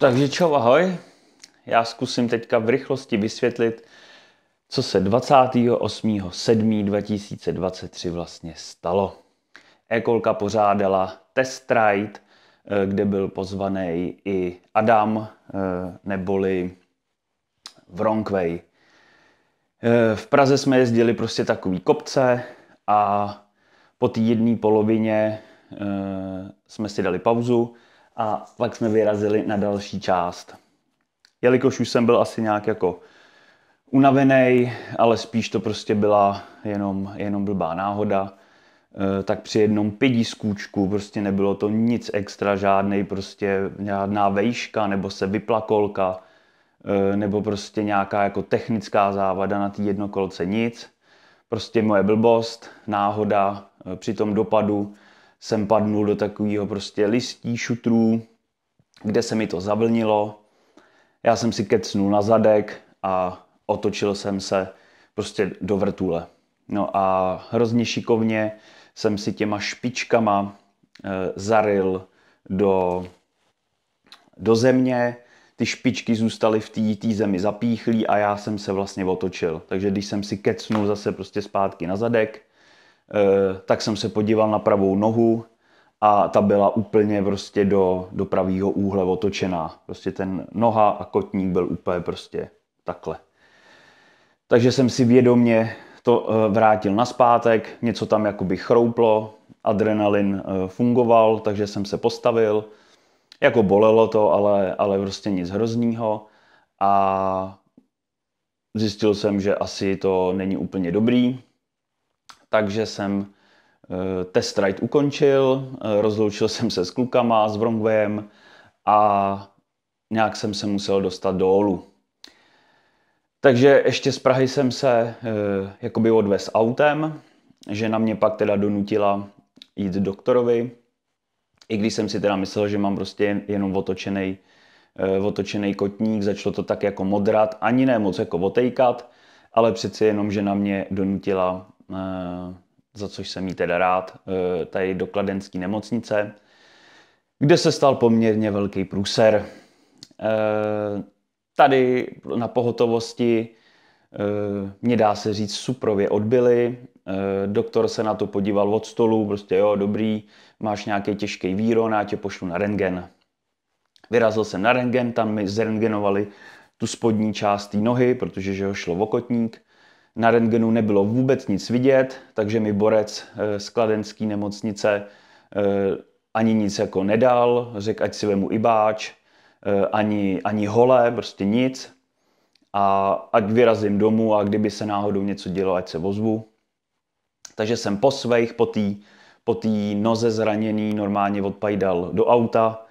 Takže čau, ahoj. Já zkusím teďka v rychlosti vysvětlit, co se 28.7.2023 vlastně stalo. Ekolka pořádala test ride, eh, kde byl pozvaný i Adam, eh, neboli Vronkvej. Eh, v Praze jsme jezdili prostě takový kopce a po té jedné polovině jsme si dali pauzu, a pak jsme vyrazili na další část. Jelikož už jsem byl asi nějak jako unavený, ale spíš to prostě byla jenom, jenom blbá náhoda, eh, tak při jednom skůčku prostě nebylo to nic extra, žádný prostě žádná vejška nebo se vyplakolka, eh, nebo prostě nějaká jako technická závada na té jednokolce, nic. Prostě moje blbost, náhoda eh, při tom dopadu, jsem padnul do takového prostě listí, šutrů, kde se mi to zavlnilo. Já jsem si kecnul na zadek a otočil jsem se prostě do vrtule. No a hrozně šikovně jsem si těma špičkama eh, zaril do, do země, ty špičky zůstaly v té zemi zapíchlý a já jsem se vlastně otočil. Takže když jsem si kecnul zase prostě zpátky na zadek, Eh, tak jsem se podíval na pravou nohu a ta byla úplně prostě do, do pravýho úhle otočená. Prostě ten noha a kotník byl úplně prostě takhle. Takže jsem si vědomě to eh, vrátil na něco tam jakoby chrouplo, adrenalin eh, fungoval, takže jsem se postavil. Jako bolelo to, ale, ale prostě nic hroznýho. A zjistil jsem, že asi to není úplně dobrý, takže jsem eh, test ride ukončil, eh, rozloučil jsem se s klukama, s Wrongwayem a nějak jsem se musel dostat dolů. Takže ještě z Prahy jsem se eh, jakoby odvez autem, že na mě pak teda donutila jít doktorovi, i když jsem si teda myslel, že mám prostě jenom otočený, otočený kotník, začalo to tak jako modrat, ani ne moc jako otejkat, ale přeci jenom, že na mě donutila Eh, za což jsem jí teda rád, eh, tady do kladenské nemocnice, kde se stal poměrně velký průser. Eh, tady na pohotovosti mě dá se říct suprově odbyli, doktor se na to podíval od stolu, prostě jo, dobrý, máš nějaký těžký výron, já tě pošlu na rentgen. Vyrazil jsem na rentgen, tam mi zrengenovali tu spodní část té nohy, protože že ho šlo o kotník. Na rentgenu nebylo vůbec nic vidět, takže mi borec z eh, kladenské nemocnice eh, ani nic jako nedal, řekl, ať si vemu ibáč, eh, ani, ani hole, prostě nic. A ať vyrazím domů a kdyby se náhodou něco dělo, ať se vozvu. Takže jsem po svých, po té po noze zraněný normálně odpajdal do auta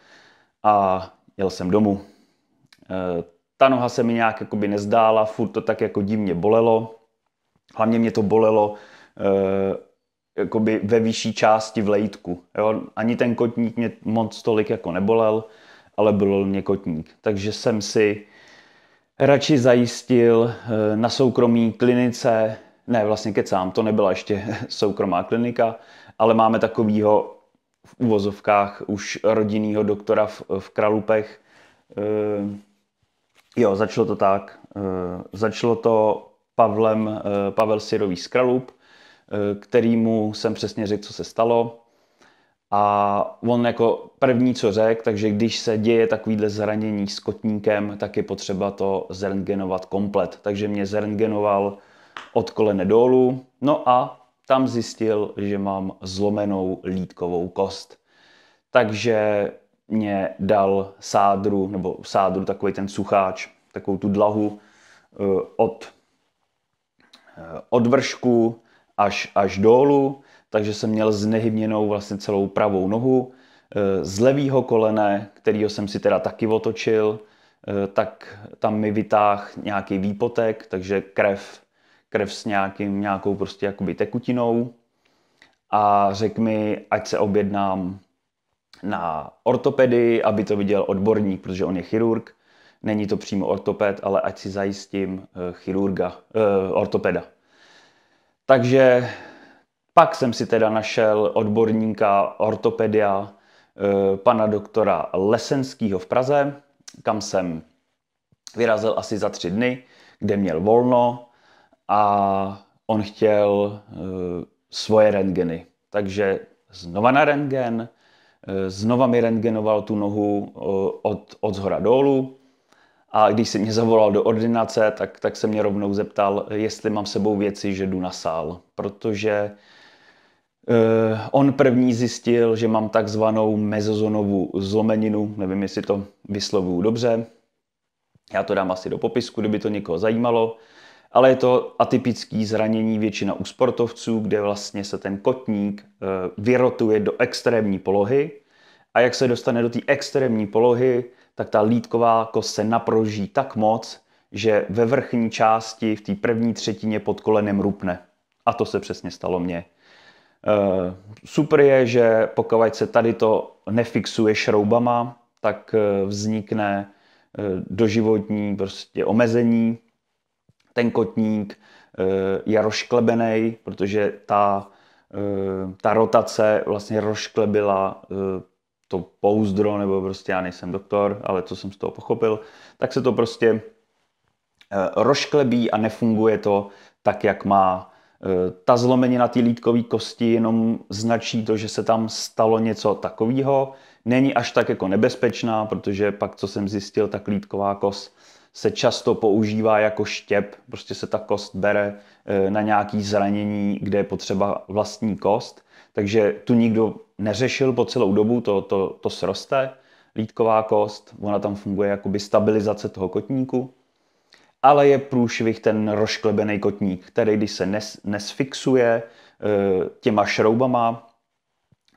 a jel jsem domů. ta noha se mi nějak jakoby nezdála, furt to tak jako divně bolelo. Hlavně mě to bolelo uh, jakoby ve vyšší části vlejtku. Jo? Ani ten kotník mě moc tolik jako nebolel, ale bolel mě kotník. Takže jsem si radši zajistil uh, na soukromí klinice, ne vlastně kecám, to nebyla ještě soukromá klinika, ale máme takovýho v uvozovkách už rodinného doktora v, v Kralupech. Uh, jo, začalo to tak. začalo to Pavlem, eh, Pavel Syrový z Kralup, eh, kterýmu jsem přesně řekl, co se stalo. A on jako první, co řekl, takže když se děje takovýhle zranění s kotníkem, tak je potřeba to zrengenovat komplet. Takže mě zrengenoval od kolene dolů, no a tam zjistil, že mám zlomenou lítkovou kost. Takže mě dal sádru, nebo sádru, takový ten sucháč, takovou tu dlahu eh, od Eh, od vršku až, až dolů, takže jsem měl znehybněnou vlastně celou pravou nohu. Eh, z levého kolene, kterého jsem si teda taky otočil, eh, tak tam mi vytáhl nějaký výpotek, takže krev, krev s nějakým, nějakou prostě jakoby tekutinou a řekl mi, ať se objednám na ortopedii, aby to viděl odborník, protože on je chirurg, Není to přímo ortoped, ale ať si zajistím eh, chirurga, eh, ortopeda. Takže pak jsem si teda našel odborníka ortopedia, eh, pana doktora Lesenského v Praze, kam jsem vyrazil asi za tři dny, kde měl volno a on chtěl eh, svoje rentgeny. Takže znova na rentgen, eh, znova mi rentgenoval tu nohu eh, od, od zhora dolů a když si mě zavolal do ordinace, tak, tak se mě rovnou zeptal, jestli mám sebou věci, že jdu na sál. Protože eh, on první zjistil, že mám takzvanou mezozonovou zlomeninu, nevím, jestli to vyslovuju dobře. Já to dám asi do popisku, kdyby to někoho zajímalo. Ale je to atypický zranění většina u sportovců, kde vlastně se ten kotník eh, vyrotuje do extrémní polohy. A jak se dostane do té extrémní polohy, tak ta lítková kost se naproží tak moc, že ve vrchní části, v té první třetině pod kolenem rupne. A to se přesně stalo mně. Eh, super je, že pokud se tady to nefixuje šroubama, tak eh, vznikne eh, doživotní prostě omezení. Ten kotník je rozklebený, protože ta, ta rotace vlastně rozklebila to pouzdro, nebo prostě já nejsem doktor, ale co jsem z toho pochopil, tak se to prostě eh, rošklebí a nefunguje to tak, jak má. Eh, ta zlomenina té lítkové kosti jenom značí to, že se tam stalo něco takového. Není až tak jako nebezpečná, protože pak, co jsem zjistil, tak lítková kost se často používá jako štěp. Prostě se ta kost bere eh, na nějaký zranění, kde je potřeba vlastní kost. Takže tu nikdo neřešil po celou dobu, to, to, to sroste, lítková kost, ona tam funguje by stabilizace toho kotníku, ale je průšvih ten rošklebený kotník, který když se nes, nesfixuje eh, těma šroubama,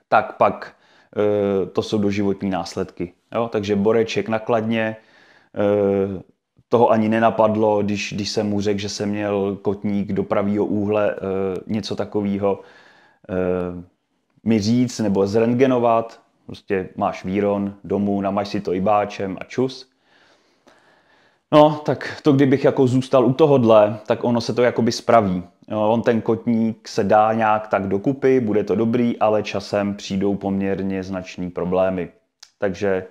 tak pak eh, to jsou doživotní následky. Jo? Takže boreček nakladně, eh, toho ani nenapadlo, když, když jsem mu řekl, že jsem měl kotník do pravého úhle, něco takového, Eh, mi říct nebo zrentgenovat, prostě máš výron domů, namaž si to ibáčem a čus. No, tak to kdybych jako zůstal u tohohle, tak ono se to jakoby spraví. On ten kotník se dá nějak tak dokupy, bude to dobrý, ale časem přijdou poměrně značné problémy. Takže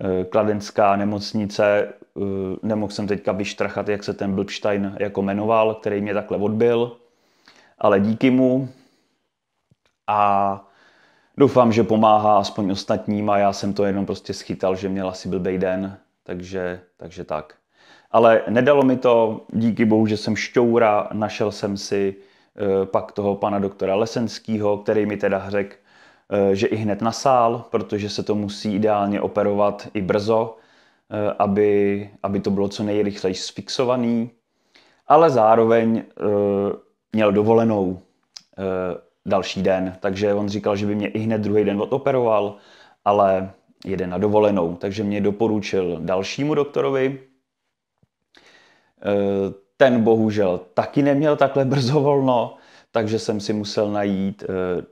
eh, kladenská nemocnice, eh, nemohl jsem teďka vyštrachat, jak se ten Blbstein jako jmenoval, který mě takhle odbil, ale díky mu a doufám, že pomáhá aspoň ostatním a já jsem to jenom prostě schytal, že měl asi blbej den, takže, takže tak. Ale nedalo mi to, díky bohu, že jsem šťoura, našel jsem si eh, pak toho pana doktora Lesenského, který mi teda řekl, eh, že i hned nasál, protože se to musí ideálně operovat i brzo, eh, aby, aby to bylo co nejrychleji sfixovaný, ale zároveň měl dovolenou další den, takže on říkal, že by mě i hned druhý den odoperoval, ale jede na dovolenou, takže mě doporučil dalšímu doktorovi. E, ten bohužel taky neměl takhle brzo volno, takže jsem si musel najít e,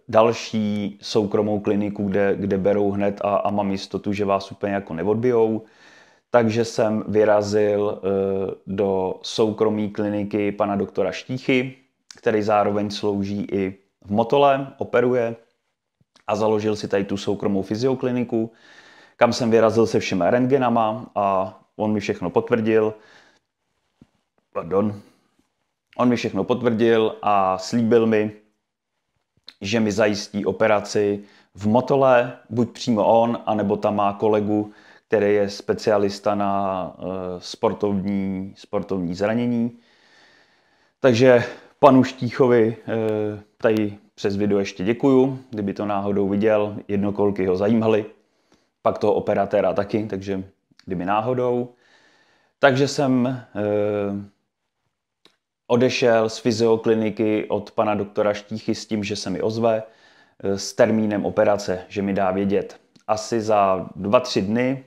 další soukromou kliniku, kde, kde berou hned a, a mám jistotu, že vás úplně jako neodbijou. Takže jsem vyrazil e, do soukromé kliniky pana doktora Štíchy, který zároveň slouží i v Motole, operuje a založil si tady tu soukromou fyziokliniku, kam jsem vyrazil se všema rentgenama a on mi všechno potvrdil. Pardon. On mi všechno potvrdil a slíbil mi, že mi zajistí operaci v Motole, buď přímo on, anebo tam má kolegu, který je specialista na eh, sportovní, sportovní zranění. Takže Panu Štíchovi eh, tady přes video ještě děkuju, kdyby to náhodou viděl, jednokolky ho zajímaly, pak toho operatéra taky, takže kdyby náhodou. Takže jsem eh, odešel z fyziokliniky od pana doktora Štíchy s tím, že se mi ozve eh, s termínem operace, že mi dá vědět. Asi za dva, tři dny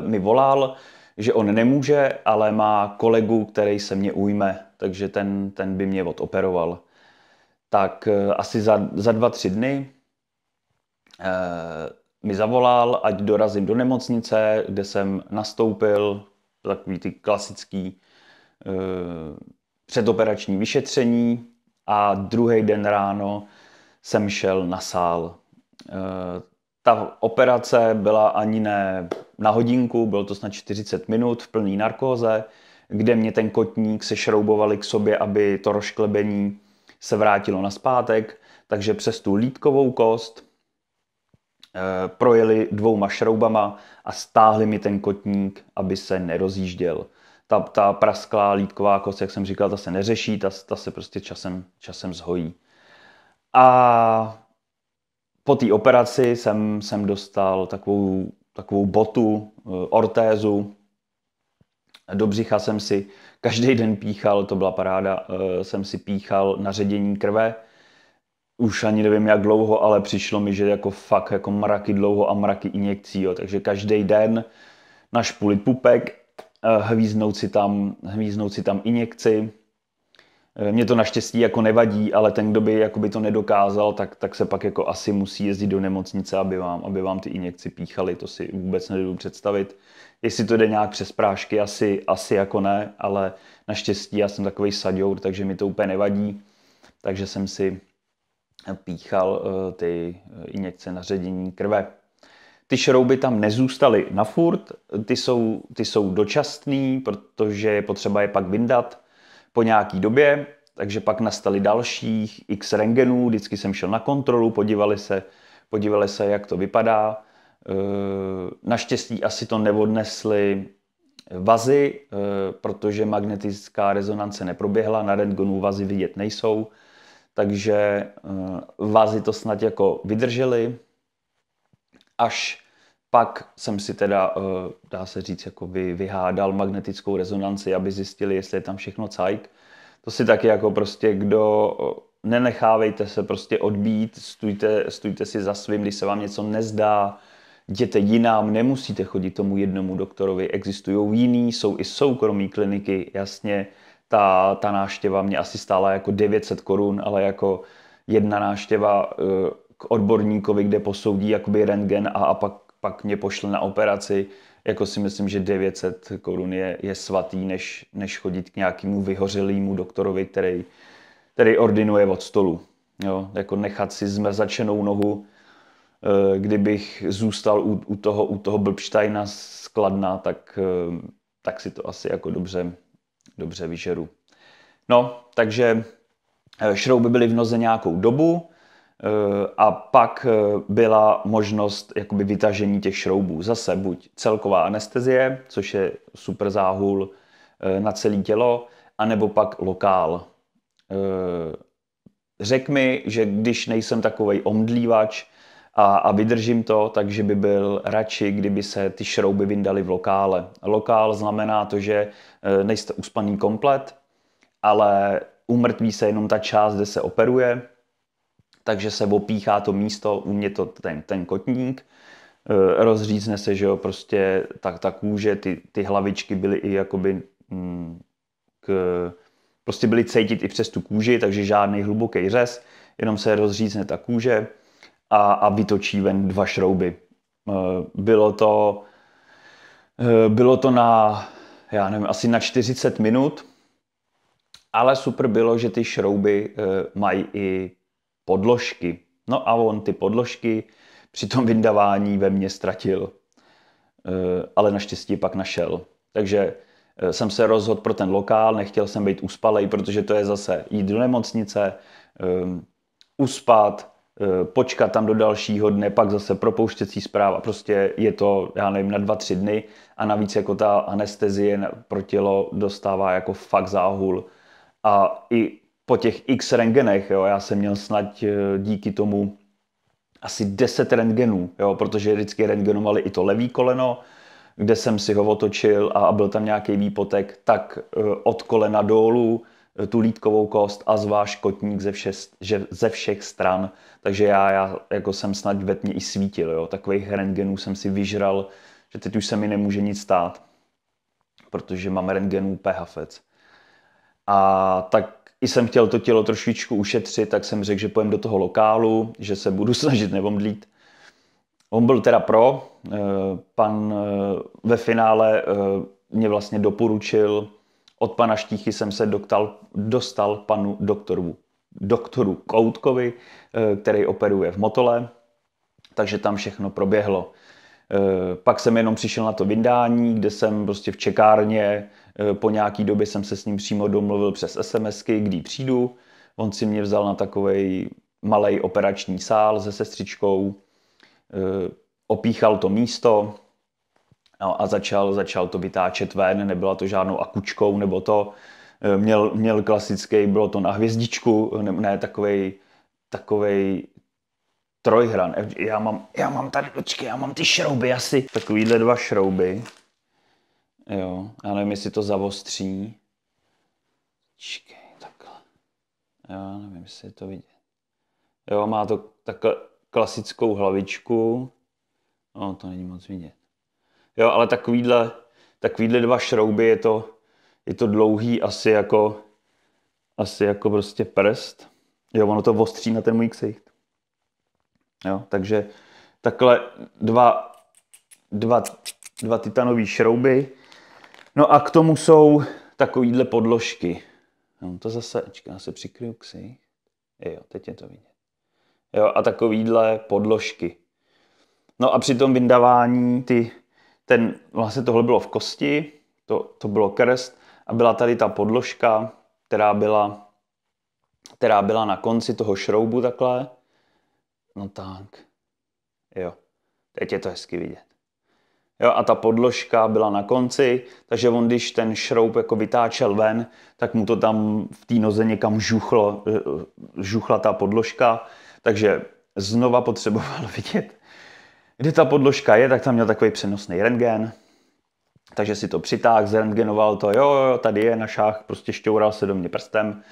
mi volal, že on nemůže, ale má kolegu, který se mě ujme takže ten, ten by mě odoperoval. Tak eh, asi za, za dva, tři dny eh, mi zavolal, ať dorazím do nemocnice, kde jsem nastoupil, takový ty klasický eh, předoperační vyšetření a druhý den ráno jsem šel na sál. Eh, ta operace byla ani ne na hodinku, bylo to snad 40 minut v plný narkóze kde mě ten kotník se šroubovali k sobě, aby to rošklebení se vrátilo na zpátek, takže přes tu lítkovou kost eh, projeli dvouma šroubama a stáhli mi ten kotník, aby se nerozjížděl. Ta, ta prasklá lítková kost, jak jsem říkal, ta se neřeší, ta, ta se prostě časem, časem zhojí. A po té operaci jsem, jsem dostal takovou, takovou botu, eh, ortézu, do břicha jsem si každý den píchal, to byla paráda, eh, jsem si píchal na ředění krve. Už ani nevím, jak dlouho, ale přišlo mi, že jako fakt jako mraky dlouho a mraky injekcí. Jo. Takže každý den našpulit pupek, eh, hvíznout si tam, hvíznout si tam injekci, Eh, Mě to naštěstí jako nevadí, ale ten, kdo by jakoby to nedokázal, tak, tak se pak jako asi musí jezdit do nemocnice, aby vám, aby vám ty injekci píchaly, to si vůbec nedodu představit. Jestli to jde nějak přes prášky, asi, asi jako ne, ale naštěstí já jsem takový saďour, takže mi to úplně nevadí. Takže jsem si píchal eh, ty eh, injekce na ředění krve. Ty šrouby tam nezůstaly na furt, ty jsou, ty jsou dočasný, protože je potřeba je pak vyndat po nějaký době, takže pak nastaly dalších x rengenů, vždycky jsem šel na kontrolu, podívali se, podívali se, jak to vypadá. E, naštěstí asi to neodnesli vazy, e, protože magnetická rezonance neproběhla, na rengenu vazy vidět nejsou, takže e, vazy to snad jako vydržely, až pak jsem si teda, eh, dá se říct, jako vy, vyhádal magnetickou rezonanci, aby zjistili, jestli je tam všechno cajk. To si taky jako prostě, kdo eh, nenechávejte se prostě odbít, stůjte, stůjte si za svým, když se vám něco nezdá, jděte jinám, nemusíte chodit tomu jednomu doktorovi, existují jiný, jsou i soukromí kliniky, jasně, ta, ta náštěva mě asi stála jako 900 korun, ale jako jedna náštěva eh, k odborníkovi, kde posoudí jakoby rentgen a, a pak pak mě pošle na operaci, jako si myslím, že 900 korun je, je svatý, než, než chodit k nějakému vyhořelému doktorovi, který, který ordinuje od stolu. Jo, jako nechat si zmrzačenou nohu, eh, kdybych zůstal u, u toho, u toho Blbštajna skladna, tak, eh, tak si to asi jako dobře, dobře vyžeru. No, takže eh, šrouby byly v noze nějakou dobu, Eh, a pak eh, byla možnost jakoby vytažení těch šroubů. Zase buď celková anestezie, což je super záhul eh, na celé tělo, anebo pak lokál. Řek mi, že když nejsem takový omdlívač a, a vydržím to, takže by byl radši, kdyby se ty šrouby vyndaly v lokále. Lokál znamená to, že nejste uspaný komplet, ale umrtví se jenom ta část, kde se operuje, takže se opíchá to místo, u mě to ten, ten kotník, e, rozřízne se, že jo, prostě tak ta kůže, ty, ty hlavičky byly i jakoby mm, k, prostě byly cítit i přes tu kůži, takže žádný hluboký řez, jenom se rozřízne ta kůže a, a vytočí ven dva šrouby. E, bylo to, e, bylo to na, já nevím, asi na 40 minut, ale super bylo, že ty šrouby mají i podložky. No a on ty podložky při tom vyndavání ve mně ztratil, eh, ale naštěstí pak našel. Takže eh, jsem se rozhodl pro ten lokál, nechtěl jsem být uspalej, protože to je zase jít do nemocnice, ehm, uspat, eh, počkat tam do dalšího dne, pak zase propouštěcí zpráva. Prostě je to, já nevím, na dva, tři dny a navíc jako ta anestezie pro tělo dostává jako fakt záhul. A i po těch x rengenech, jo, já jsem měl snad eh, díky tomu asi 10 rentgenů, jo, protože vždycky rentgenovali i to levý koleno, kde jsem si ho otočil a byl tam nějaký výpotek, tak eh, od kolena dolů eh, tu lítkovou kost a zváš kotník ze, vše, že, ze všech stran. Takže já, já jako jsem snad ve tmě i svítil. Jo. Takových rengenů jsem si vyžral, že teď už se mi nemůže nic stát, protože mám rentgenů PHFec. A tak i jsem chtěl to tělo trošičku ušetřit, tak jsem řekl, že pojem do toho lokálu, že se budu snažit nevomdlít. On byl teda pro, eh, pan eh, ve finále eh, mě vlastně doporučil, od pana Štíchy jsem se doktal, dostal panu doktoru, doktoru Koutkovi, který operuje v Motole, takže tam všechno proběhlo. Eh, pak jsem jenom přišel na to vydání, kde jsem prostě v čekárně, eh, po nějaký době jsem se s ním přímo domluvil přes SMSky, kdy přijdu. On si mě vzal na takový malý operační sál se sestřičkou, eh, opíchal to místo no a začal, začal to vytáčet ven, nebyla to žádnou akučkou nebo to. Měl, měl klasický, bylo to na hvězdičku, ne, ne takový takovej trojhran. Já mám, já mám tady, počkej, já mám ty šrouby asi. Takovýhle dva šrouby. Jo, já nevím, jestli to zavostří. Čekej, takhle. Já nevím, jestli je to vidět. Jo, má to takhle klasickou hlavičku. No, to není moc vidět. Jo, ale takovýhle, takovýhle dva šrouby je to, je to dlouhý asi jako, asi jako prostě prst. Jo, ono to ostří na ten můj ksicht. Jo? Takže takhle dva, dva, dva titanové šrouby. No a k tomu jsou takovýhle podložky. No, to zase, čeká, se přikryju ksi. Jo, teď je to vidět. Jo, a takovýhle podložky. No a při tom vyndavání ty, ten, vlastně tohle bylo v kosti, to, to bylo krst a byla tady ta podložka, která byla, která byla na konci toho šroubu takhle No tak. Jo. Teď je to hezky vidět. Jo, a ta podložka byla na konci, takže on když ten šroub jako vytáčel ven, tak mu to tam v té noze někam žuchlo, žuchla ta podložka, takže znova potřeboval vidět, kde ta podložka je, tak tam měl takový přenosný rentgen, takže si to přitáhl, zrentgenoval to, jo, jo, tady je na šách, prostě šťoural se do mě prstem,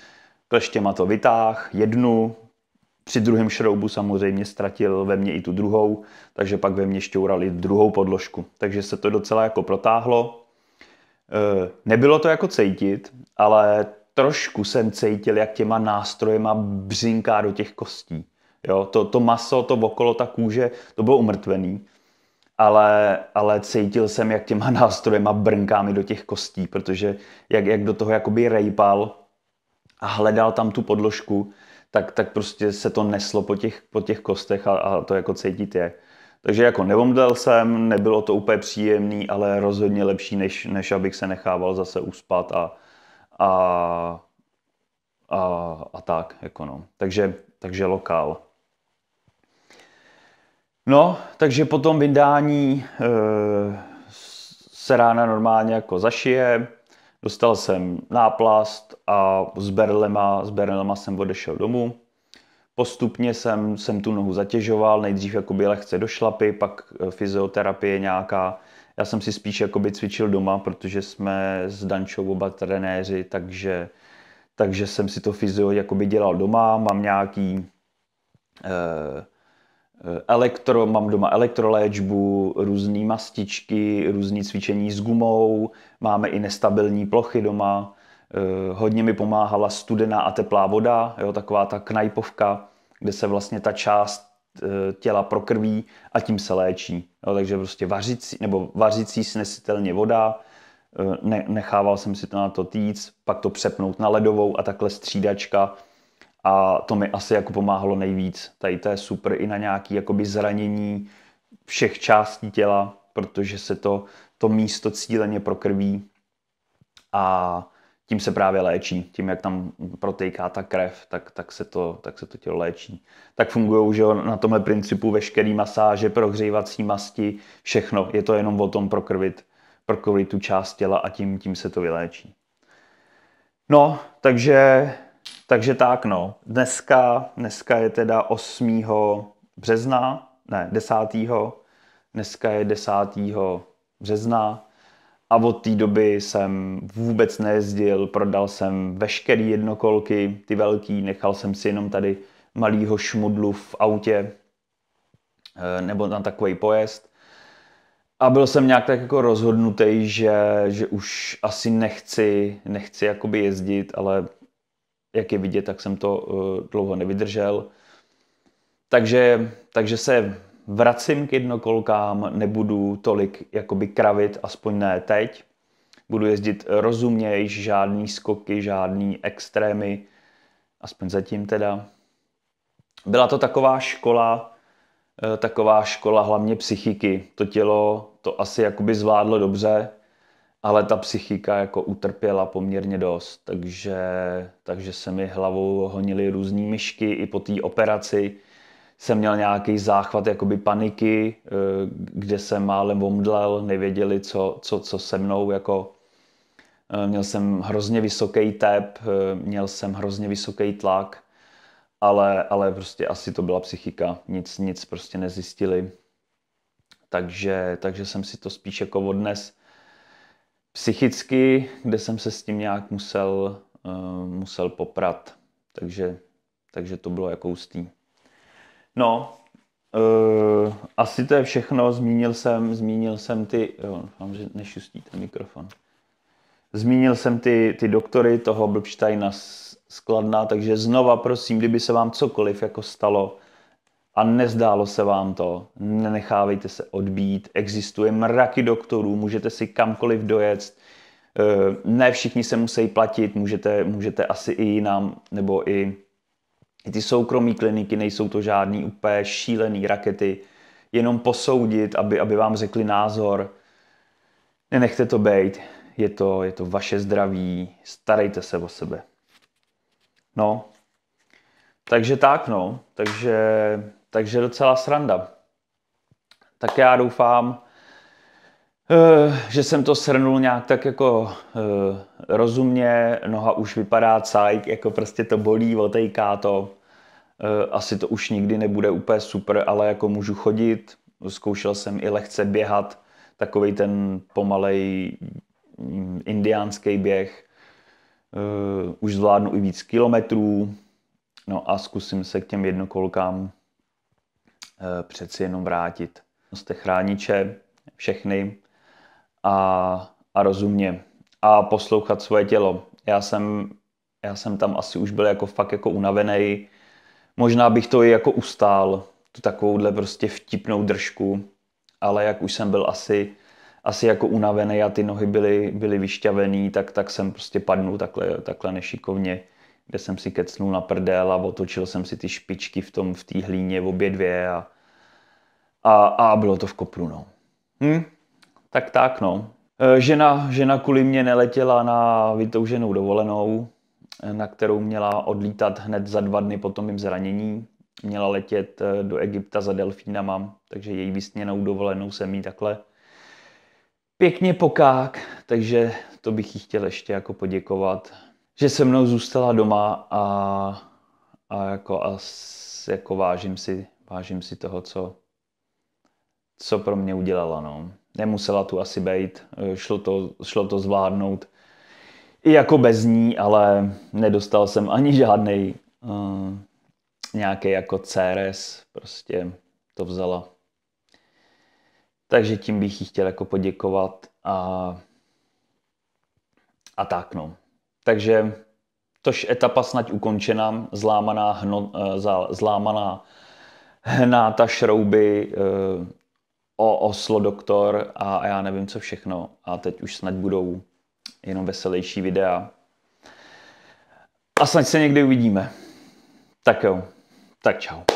kleštěma to vytáh, jednu, při druhém šroubu samozřejmě ztratil ve mně i tu druhou, takže pak ve mně šťourali druhou podložku. Takže se to docela jako protáhlo. E, nebylo to jako cejtit, ale trošku jsem cejtil, jak těma nástrojema břinká do těch kostí. Jo, to, to maso, to okolo, ta kůže, to bylo umrtvený. Ale, ale cítil jsem, jak těma nástrojema brnká mi do těch kostí, protože jak, jak do toho jakoby rejpal a hledal tam tu podložku, tak, tak prostě se to neslo po těch, po těch kostech a, a to jako cítit je. Takže jako nevomdel jsem, nebylo to úplně příjemný, ale rozhodně lepší, než, než abych se nechával zase uspat a, a, a, a tak. Jako no. takže, takže lokál. No, takže po tom vyndání e, eh, se rána normálně jako zašije, Dostal jsem náplast a s berlema, s berlema jsem odešel domů. Postupně jsem, jsem tu nohu zatěžoval, nejdřív jakoby lehce do šlapy, pak eh, fyzioterapie nějaká. Já jsem si spíš jakoby cvičil doma, protože jsme s Dančou oba trenéři, takže, takže jsem si to fyzio jakoby dělal doma. Mám nějaký eh, Eh, elektro, mám doma elektroléčbu, různé mastičky, různé cvičení s gumou, máme i nestabilní plochy doma. Eh, hodně mi pomáhala studená a teplá voda, jo, taková ta knajpovka, kde se vlastně ta část eh, těla prokrví a tím se léčí. Jo, takže prostě vařící, nebo vařící snesitelně voda, ne, nechával jsem si to na to týc, pak to přepnout na ledovou a takhle střídačka a to mi asi jako pomáhalo nejvíc. Tady to je super i na nějaké jakoby zranění všech částí těla, protože se to, to místo cíleně prokrví a tím se právě léčí. Tím, jak tam protéká ta krev, tak, tak, se, to, tak se to tělo léčí. Tak fungují že na tomhle principu veškeré masáže, prohřívací masti, všechno. Je to jenom o tom prokrvit, prokrvit tu část těla a tím, tím se to vyléčí. No, takže takže tak, no. Dneska, dneska je teda 8. března, ne, 10. Dneska je 10. března a od té doby jsem vůbec nejezdil, prodal jsem veškerý jednokolky, ty velký, nechal jsem si jenom tady malýho šmudlu v autě eh, nebo na takový pojezd. A byl jsem nějak tak jako rozhodnutý, že, že už asi nechci, nechci jakoby jezdit, ale jak je vidět, tak jsem to eh, dlouho nevydržel. Takže, takže se vracím k jednokolkám, nebudu tolik jakoby kravit, aspoň ne teď. Budu jezdit rozumněji, žádný skoky, žádný extrémy, aspoň zatím teda. Byla to taková škola, eh, taková škola hlavně psychiky. To tělo to asi jakoby zvládlo dobře, ale ta psychika jako utrpěla poměrně dost, takže, takže se mi hlavou honily různé myšky i po té operaci jsem měl nějaký záchvat jakoby paniky, eh, kde jsem málem omdlel, nevěděli, co, co, co se mnou. Jako. Eh, měl jsem hrozně vysoký tep, eh, měl jsem hrozně vysoký tlak, ale, ale prostě asi to byla psychika, nic, nic prostě nezjistili. Takže, takže jsem si to spíš jako odnesl psychicky, kde jsem se s tím nějak musel, uh, musel poprat. Takže, takže to bylo jako ústý. No, uh, asi to je všechno. Zmínil jsem, zmínil jsem ty... Jo, mám, že nešustí ten mikrofon. Zmínil jsem ty, ty doktory toho Blbštajna skladná, takže znova prosím, kdyby se vám cokoliv jako stalo, a nezdálo se vám to, nenechávejte se odbít, existuje mraky doktorů, můžete si kamkoliv dojet, eh, ne všichni se musí platit, můžete, můžete asi i jinam, nebo i, i ty soukromí kliniky, nejsou to žádný úplně šílený rakety, jenom posoudit, aby, aby vám řekli názor, nenechte to být, je to, je to vaše zdraví, starejte se o sebe. No, takže tak no, takže takže docela sranda. Tak já doufám, eh, že jsem to srnul nějak tak jako eh, rozumně, noha už vypadá cajk, jako prostě to bolí, otejká to. Eh, asi to už nikdy nebude úplně super, ale jako můžu chodit, zkoušel jsem i lehce běhat, takový ten pomalej mm, indiánský běh. Už zvládnu i víc kilometrů, no a zkusím se k těm jednokolkám Eh, přeci jenom vrátit. Jste prostě chrániče všechny a, a rozumně a poslouchat svoje tělo. Já jsem, já jsem tam asi už byl jako fakt jako unavený. Možná bych to i jako ustál, tu takovouhle prostě vtipnou držku, ale jak už jsem byl asi, asi jako unavený a ty nohy byly, byly vyšťavený, tak, tak jsem prostě padnul takhle, takhle nešikovně kde jsem si kecnul na prdel a otočil jsem si ty špičky v tom, v té hlíně v obě dvě a, a, a bylo to v kopru, no. Hm? Tak tak, no. E, žena, žena kvůli mě neletěla na vytouženou dovolenou, e, na kterou měla odlítat hned za dva dny po tom mým zranění. Měla letět e, do Egypta za delfínama, takže její vysněnou dovolenou jsem jí takhle pěkně pokák, takže to bych jí chtěl ještě jako poděkovat že se mnou zůstala doma a, a, jako, a jako vážím, si, vážím si toho, co, co pro mě udělala. No. Nemusela tu asi být, eh, šlo to, šlo to zvládnout i jako bez ní, ale nedostal jsem ani žádný uh, eh, nějaký jako CRS, prostě to vzala. Takže tím bych jí chtěl jako poděkovat a, a tak no. Takže tož etapa snad ukončena, zlámaná, hno, eh, zlámaná hnáta šrouby, eh, o Oslo doktor a já nevím co všechno. A teď už snad budou jenom veselější videa. A snad se někdy uvidíme. Tak jo, tak čau.